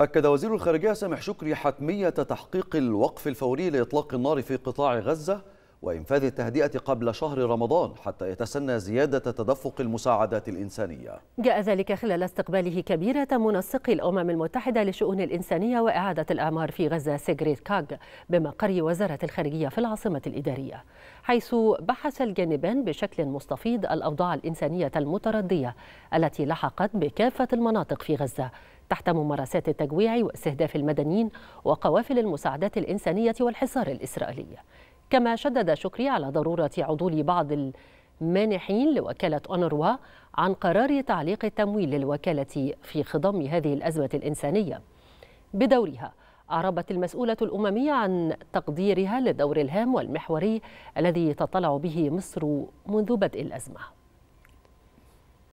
أكد وزير الخارجية سامح شكري حتمية تحقيق الوقف الفوري لإطلاق النار في قطاع غزة وإنفاذ التهدئة قبل شهر رمضان حتى يتسنى زيادة تدفق المساعدات الإنسانية جاء ذلك خلال استقباله كبيرة منسقي الأمم المتحدة لشؤون الإنسانية وإعادة الأعمار في غزة سيغريت كاغ بمقر وزارة الخارجية في العاصمة الإدارية حيث بحث الجانبان بشكل مستفيض الأوضاع الإنسانية المتردية التي لحقت بكافة المناطق في غزة تحت ممارسات التجويع واستهداف المدنيين وقوافل المساعدات الإنسانية والحصار الإسرائيلي كما شدد شكري على ضرورة عضول بعض المانحين لوكالة أونروا عن قرار تعليق التمويل للوكالة في خضم هذه الأزمة الإنسانية بدورها أعربت المسؤولة الأممية عن تقديرها للدور الهام والمحوري الذي تطلع به مصر منذ بدء الأزمة